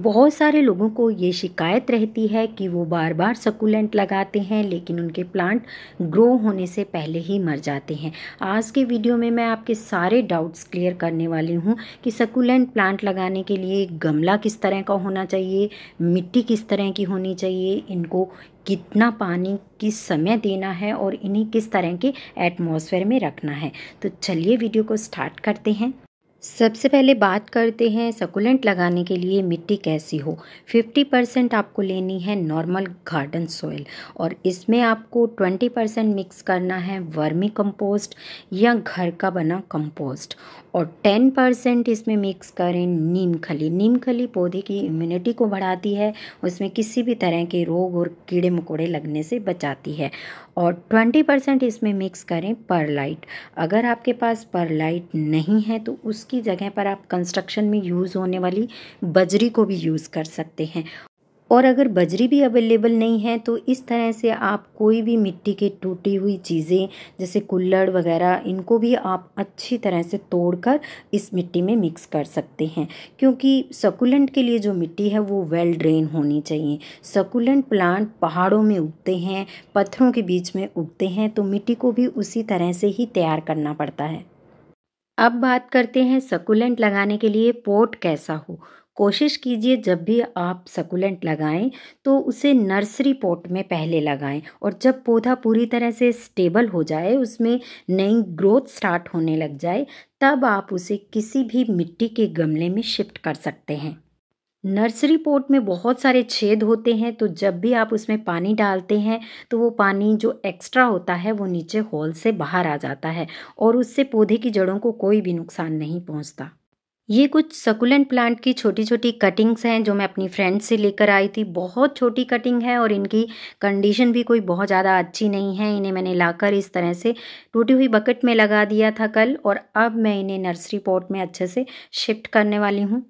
बहुत सारे लोगों को ये शिकायत रहती है कि वो बार बार सकुलेंट लगाते हैं लेकिन उनके प्लांट ग्रो होने से पहले ही मर जाते हैं आज के वीडियो में मैं आपके सारे डाउट्स क्लियर करने वाली हूँ कि सकुलेंट प्लांट लगाने के लिए गमला किस तरह का होना चाहिए मिट्टी किस तरह की होनी चाहिए इनको कितना पानी किस समय देना है और इन्हें किस तरह के एटमोसफेयर में रखना है तो चलिए वीडियो को स्टार्ट करते हैं सबसे पहले बात करते हैं सकुलेंट लगाने के लिए मिट्टी कैसी हो 50 परसेंट आपको लेनी है नॉर्मल गार्डन सॉइल और इसमें आपको 20 परसेंट मिक्स करना है वर्मी कंपोस्ट या घर का बना कंपोस्ट और 10 परसेंट इसमें मिक्स करें नीम खली नीम खली पौधे की इम्यूनिटी को बढ़ाती है उसमें किसी भी तरह के रोग और कीड़े मकोड़े लगने से बचाती है और ट्वेंटी परसेंट इसमें मिक्स करें परलाइट अगर आपके पास परलाइट नहीं है तो उसकी की जगह पर आप कंस्ट्रक्शन में यूज़ होने वाली बजरी को भी यूज़ कर सकते हैं और अगर बजरी भी अवेलेबल नहीं है तो इस तरह से आप कोई भी मिट्टी के टूटी हुई चीज़ें जैसे कुल्लड़ वगैरह इनको भी आप अच्छी तरह से तोड़कर इस मिट्टी में मिक्स कर सकते हैं क्योंकि सकुलेंट के लिए जो मिट्टी है वो वेल ड्रेन होनी चाहिए सकुलेंट प्लांट पहाड़ों में उगते हैं पत्थरों के बीच में उगते हैं तो मिट्टी को भी उसी तरह से ही तैयार करना पड़ता है अब बात करते हैं सकुलेंट लगाने के लिए पोट कैसा हो कोशिश कीजिए जब भी आप सकुलेंट लगाएं तो उसे नर्सरी पॉट में पहले लगाएं और जब पौधा पूरी तरह से स्टेबल हो जाए उसमें नई ग्रोथ स्टार्ट होने लग जाए तब आप उसे किसी भी मिट्टी के गमले में शिफ्ट कर सकते हैं नर्सरी पोट में बहुत सारे छेद होते हैं तो जब भी आप उसमें पानी डालते हैं तो वो पानी जो एक्स्ट्रा होता है वो नीचे हॉल से बाहर आ जाता है और उससे पौधे की जड़ों को कोई भी नुकसान नहीं पहुंचता ये कुछ सकुलेंट प्लांट की छोटी छोटी कटिंग्स हैं जो मैं अपनी फ्रेंड से लेकर आई थी बहुत छोटी कटिंग है और इनकी कंडीशन भी कोई बहुत ज़्यादा अच्छी नहीं है इन्हें मैंने लाकर इस तरह से टूटी हुई बकेट में लगा दिया था कल और अब मैं इन्हें नर्सरी पॉट में अच्छे से शिफ्ट करने वाली हूँ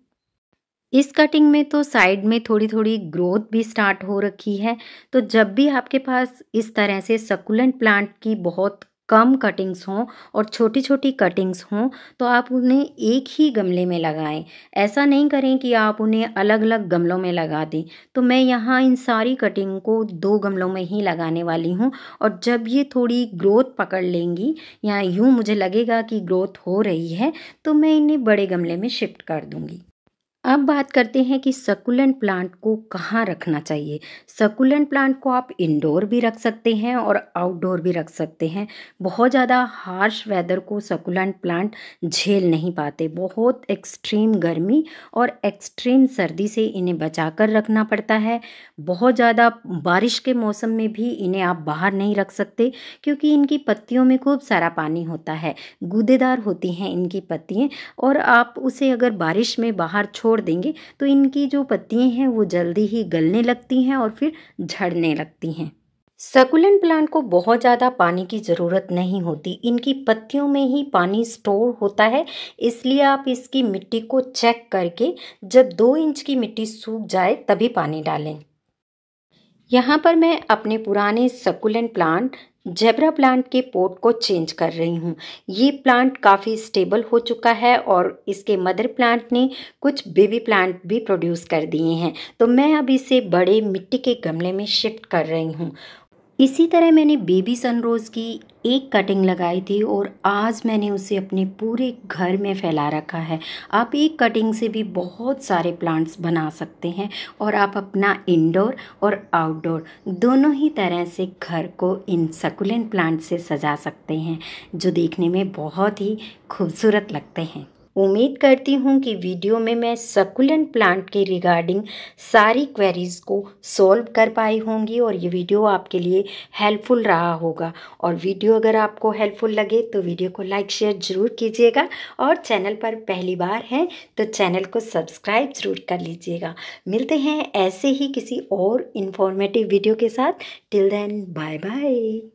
इस कटिंग में तो साइड में थोड़ी थोड़ी ग्रोथ भी स्टार्ट हो रखी है तो जब भी आपके पास इस तरह से सकुलेंट प्लांट की बहुत कम कटिंग्स हों और छोटी छोटी कटिंग्स हों तो आप उन्हें एक ही गमले में लगाएं ऐसा नहीं करें कि आप उन्हें अलग अलग गमलों में लगा दें तो मैं यहाँ इन सारी कटिंग को दो गमलों में ही लगाने वाली हूँ और जब ये थोड़ी ग्रोथ पकड़ लेंगी या यूँ मुझे लगेगा कि ग्रोथ हो रही है तो मैं इन्हें बड़े गमले में शिफ्ट कर दूँगी अब बात करते हैं कि सकुलेंट प्लांट को कहाँ रखना चाहिए सकुलेंट प्लांट को आप इंडोर भी रख सकते हैं और आउटडोर भी रख सकते हैं बहुत ज़्यादा हार्श वेदर को सकुलेंट प्लांट झेल नहीं पाते बहुत एक्सट्रीम गर्मी और एक्सट्रीम सर्दी से इन्हें बचा कर रखना पड़ता है बहुत ज़्यादा बारिश के मौसम में भी इन्हें आप बाहर नहीं रख सकते क्योंकि इनकी पत्तियों में खूब सारा पानी होता है गूदेदार होती हैं इनकी पत्तियाँ और आप उसे अगर बारिश में बाहर छोड़ छोड़ देंगे तो इनकी जो पत्तियाँ हैं वो जल्दी ही गलने लगती हैं और फिर झड़ने लगती हैं सकुलेंट प्लांट को बहुत ज़्यादा पानी की ज़रूरत नहीं होती इनकी पत्तियों में ही पानी स्टोर होता है इसलिए आप इसकी मिट्टी को चेक करके जब दो इंच की मिट्टी सूख जाए तभी पानी डालें यहाँ पर मैं अपने पुराने सकुलेंट प्लांट जेब्रा प्लांट के पोर्ट को चेंज कर रही हूँ ये प्लांट काफ़ी स्टेबल हो चुका है और इसके मदर प्लांट ने कुछ बेबी प्लांट भी प्रोड्यूस कर दिए हैं तो मैं अब इसे बड़े मिट्टी के गमले में शिफ्ट कर रही हूँ इसी तरह मैंने बेबी सनरोज़ की एक कटिंग लगाई थी और आज मैंने उसे अपने पूरे घर में फैला रखा है आप एक कटिंग से भी बहुत सारे प्लांट्स बना सकते हैं और आप अपना इंडोर और आउटडोर दोनों ही तरह से घर को इन सकुलेंट प्लांट से सजा सकते हैं जो देखने में बहुत ही खूबसूरत लगते हैं उम्मीद करती हूँ कि वीडियो में मैं सकुलेंट प्लांट के रिगार्डिंग सारी क्वेरीज़ को सॉल्व कर पाई होंगी और ये वीडियो आपके लिए हेल्पफुल रहा होगा और वीडियो अगर आपको हेल्पफुल लगे तो वीडियो को लाइक शेयर ज़रूर कीजिएगा और चैनल पर पहली बार हैं तो चैनल को सब्सक्राइब ज़रूर कर लीजिएगा मिलते हैं ऐसे ही किसी और इन्फॉर्मेटिव वीडियो के साथ टिल देन बाय बाय